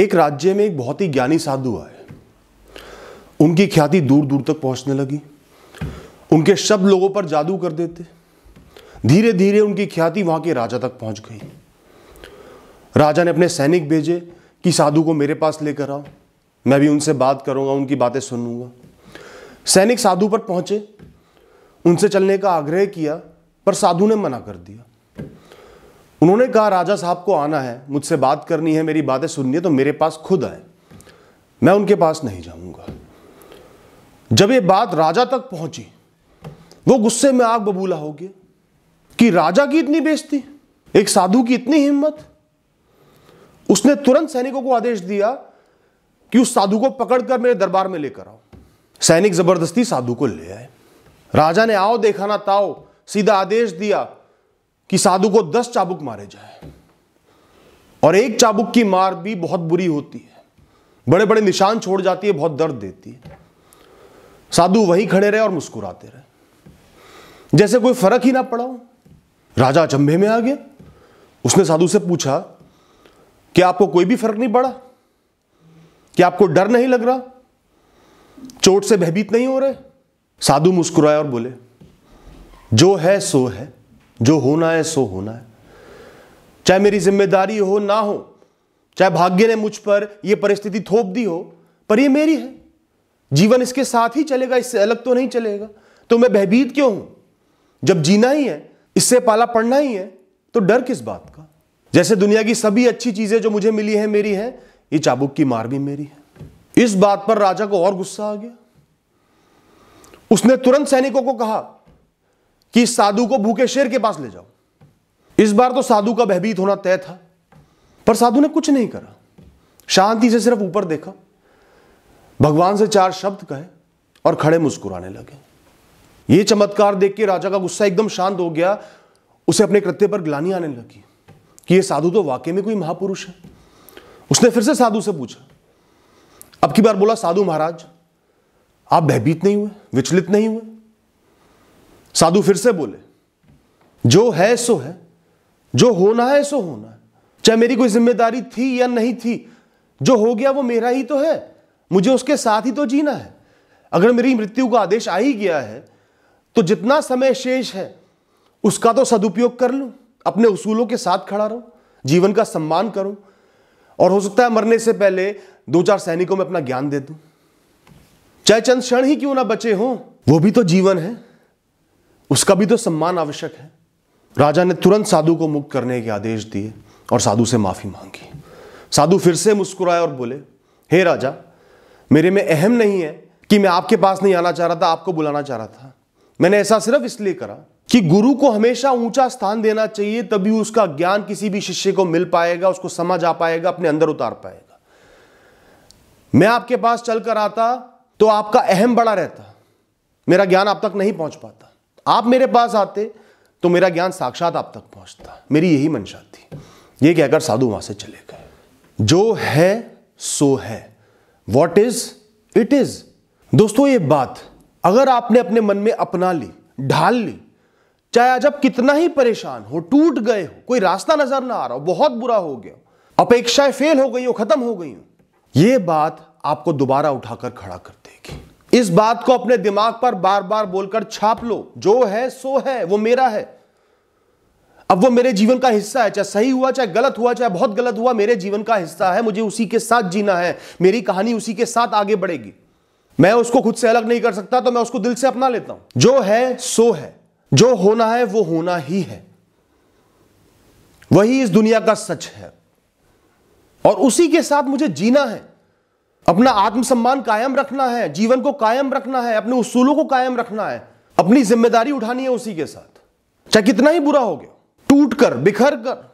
एक राज्य में एक बहुत ही ज्ञानी साधु आए उनकी ख्याति दूर दूर तक पहुंचने लगी उनके शब्द लोगों पर जादू कर देते धीरे धीरे उनकी ख्याति वहां के राजा तक पहुंच गई राजा ने अपने सैनिक भेजे कि साधु को मेरे पास लेकर आओ मैं भी उनसे बात करूंगा उनकी बातें सुनूंगा सैनिक साधु पर पहुंचे उनसे चलने का आग्रह किया पर साधु ने मना कर दिया उन्होंने कहा राजा साहब को आना है मुझसे बात करनी है मेरी बातें सुननी है तो मेरे पास खुद आए मैं उनके पास नहीं जाऊंगा जब ये बात राजा तक पहुंची वो गुस्से में आग बबूला हो गया कि राजा की इतनी बेइज्जती एक साधु की इतनी हिम्मत उसने तुरंत सैनिकों को आदेश दिया कि उस साधु को पकड़कर मेरे दरबार में लेकर आओ सैनिक जबरदस्ती साधु को ले आए राजा ने आओ देखा ना ताओ सीधा आदेश दिया कि साधु को दस चाबुक मारे जाए और एक चाबुक की मार भी बहुत बुरी होती है बड़े बड़े निशान छोड़ जाती है बहुत दर्द देती है साधु वहीं खड़े रहे और मुस्कुराते रहे जैसे कोई फर्क ही ना पड़ा हो राजा अचंभे में आ गया उसने साधु से पूछा कि आपको कोई भी फर्क नहीं पड़ा कि आपको डर नहीं लग रहा चोट से भयभीत नहीं हो रहे साधु मुस्कुराए और बोले जो है सो है जो होना है सो होना है चाहे मेरी जिम्मेदारी हो ना हो चाहे भाग्य ने मुझ पर यह परिस्थिति थोप दी हो पर यह मेरी है जीवन इसके साथ ही चलेगा इससे अलग तो नहीं चलेगा तो मैं भयभीत क्यों हूं जब जीना ही है इससे पाला पड़ना ही है तो डर किस बात का जैसे दुनिया की सभी अच्छी चीजें जो मुझे मिली है मेरी है ये चाबुक की मार भी मेरी है इस बात पर राजा को और गुस्सा आ गया उसने तुरंत सैनिकों को कहा कि साधु को भूखे शेर के पास ले जाओ इस बार तो साधु का भयभीत होना तय था पर साधु ने कुछ नहीं करा शांति से सिर्फ ऊपर देखा भगवान से चार शब्द कहे और खड़े मुस्कुराने लगे ये चमत्कार देख के राजा का गुस्सा एकदम शांत हो गया उसे अपने कृत्य पर ग्लानी आने लगी कि यह साधु तो वाकई में कोई महापुरुष है उसने फिर से साधु से पूछा अब की बार बोला साधु महाराज आप भयभीत नहीं हुए विचलित नहीं हुए साधु फिर से बोले जो है सो है जो होना है सो होना है चाहे मेरी कोई जिम्मेदारी थी या नहीं थी जो हो गया वो मेरा ही तो है मुझे उसके साथ ही तो जीना है अगर मेरी मृत्यु का आदेश आ ही गया है तो जितना समय शेष है उसका तो सदुपयोग कर लूं अपने उसूलों के साथ खड़ा रहूं जीवन का सम्मान करूं और हो सकता है मरने से पहले दो चार सैनिकों में अपना ज्ञान दे दूं चाहे चंद क्षण ही क्यों ना बचे हों वो भी तो जीवन है उसका भी तो सम्मान आवश्यक है राजा ने तुरंत साधु को मुक्त करने के आदेश दिए और साधु से माफ़ी मांगी साधु फिर से मुस्कुराए और बोले हे hey राजा मेरे में अहम नहीं है कि मैं आपके पास नहीं आना चाह रहा था आपको बुलाना चाह रहा था मैंने ऐसा सिर्फ इसलिए करा कि गुरु को हमेशा ऊंचा स्थान देना चाहिए तभी उसका ज्ञान किसी भी शिष्य को मिल पाएगा उसको समझ आ पाएगा अपने अंदर उतार पाएगा मैं आपके पास चल कर आता तो आपका अहम बड़ा रहता मेरा ज्ञान आप तक नहीं पहुंच पाता आप मेरे पास आते तो मेरा ज्ञान साक्षात आप तक पहुंचता मेरी यही मंशा थी ये कहकर साधु वहां से चले गए जो है सो है वॉट इज इट इज दोस्तों ये बात अगर आपने अपने मन में अपना ली ढाल ली चाहे आज आप कितना ही परेशान हो टूट गए हो कोई रास्ता नजर ना आ रहा हो बहुत बुरा हो गया अपेक्षाएं फेल हो गई हो खत्म हो गई हो यह बात आपको दोबारा उठाकर खड़ा कर इस बात को अपने दिमाग पर बार बार बोलकर छाप लो जो है सो है वो मेरा है अब वो मेरे जीवन का हिस्सा है चाहे सही हुआ चाहे गलत हुआ चाहे बहुत गलत हुआ मेरे जीवन का हिस्सा है मुझे उसी के साथ जीना है मेरी कहानी उसी के साथ आगे बढ़ेगी मैं उसको खुद से अलग नहीं कर सकता तो मैं उसको दिल से अपना लेता हूं जो है सो है जो होना है वो होना ही है वही इस दुनिया का सच है और उसी के साथ मुझे जीना है अपना आत्मसम्मान कायम रखना है जीवन को कायम रखना है अपने उसूलों को कायम रखना है अपनी जिम्मेदारी उठानी है उसी के साथ चाहे कितना ही बुरा हो गया टूट कर बिखर कर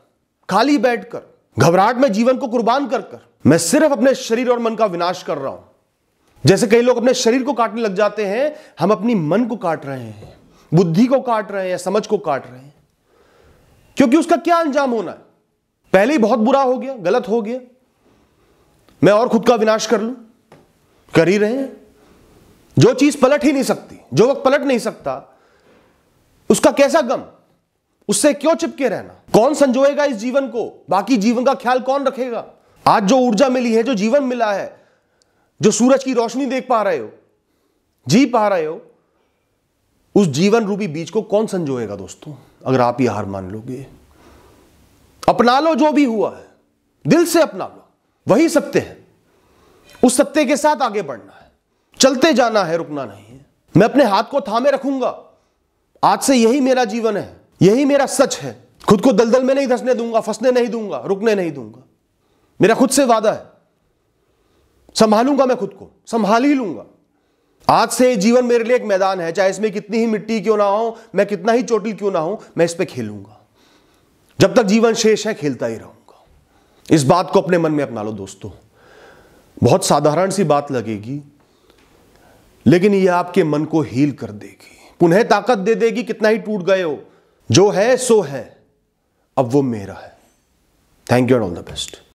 खाली बैठकर घबराहट में जीवन को कुर्बान कर कर मैं सिर्फ अपने शरीर और मन का विनाश कर रहा हूं जैसे कई लोग अपने शरीर को काटने लग जाते हैं हम अपनी मन को काट रहे हैं बुद्धि को काट रहे हैं समझ को काट रहे हैं क्योंकि उसका क्या अंजाम होना है पहले ही बहुत बुरा हो गया गलत हो गया मैं और खुद का विनाश कर लूं कर ही रहे हैं जो चीज पलट ही नहीं सकती जो वक्त पलट नहीं सकता उसका कैसा गम उससे क्यों चिपके रहना कौन संजोएगा इस जीवन को बाकी जीवन का ख्याल कौन रखेगा आज जो ऊर्जा मिली है जो जीवन मिला है जो सूरज की रोशनी देख पा रहे हो जी पा रहे हो उस जीवन रूपी बीज को कौन संजोएगा दोस्तों अगर आप ये हार मान लोगे अपना लो जो भी हुआ है दिल से अपना लो वही सत्य है उस सत्य के साथ आगे बढ़ना है चलते जाना है रुकना नहीं है मैं अपने हाथ को थामे रखूंगा आज से यही मेरा जीवन है यही मेरा सच है खुद को दलदल में नहीं धसने दूंगा फंसने नहीं दूंगा रुकने नहीं दूंगा मेरा खुद से वादा है संभालूंगा मैं खुद को संभाल ही लूंगा आज से जीवन मेरे लिए एक मैदान है चाहे इसमें कितनी ही मिट्टी क्यों ना हो मैं कितना ही चोटिल क्यों ना हो मैं इस पर खेलूंगा जब तक जीवन शेष है खेलता ही रहूं इस बात को अपने मन में अपना लो दोस्तों बहुत साधारण सी बात लगेगी लेकिन यह आपके मन को हील कर देगी पुनः ताकत दे देगी कितना ही टूट गए हो जो है सो है अब वो मेरा है thank you and all the best